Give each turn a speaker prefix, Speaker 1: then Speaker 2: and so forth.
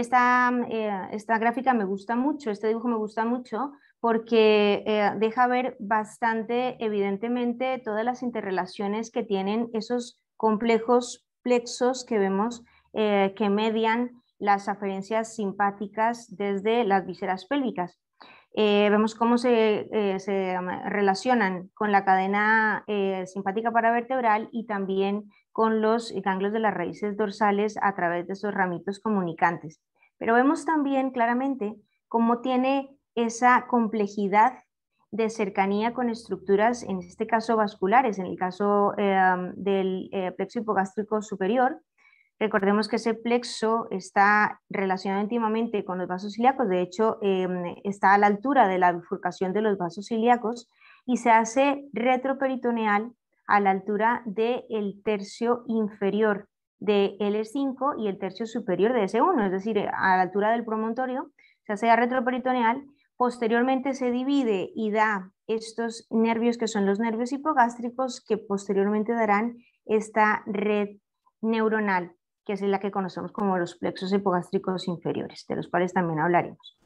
Speaker 1: Eh, esta, gráfica me gusta mucho, este dibujo me gusta mucho porque eh, deja ver bastante evidentemente todas las interrelaciones que tienen esos complejos plexos que vemos eh, que median las aferencias simpáticas desde las vísceras pélvicas. Eh, vemos cómo se, eh, relacionan con la cadena eh, simpática paravertebral y también con los ganglios de las raíces dorsales a través de esos ramitos comunicantes. Pero vemos también claramente cómo tiene esa complejidad de cercanía con estructuras, en este caso vasculares, en el caso del plexo hipogástrico superior, Recordemos que ese plexo está relacionado íntimamente con los vasos ilíacos, de hecho em, está a la altura de la bifurcación de los vasos ilíacos y se hace retroperitoneal a la altura del tercio inferior de L5 y el tercio superior de S1, es decir, a la altura del promontorio, se hace retroperitoneal, posteriormente se divide y da estos nervios que son los nervios hipogástricos que posteriormente darán esta red neuronal que es la que conocemos como los plexos hipogástricos inferiores, de los cuales también hablaremos.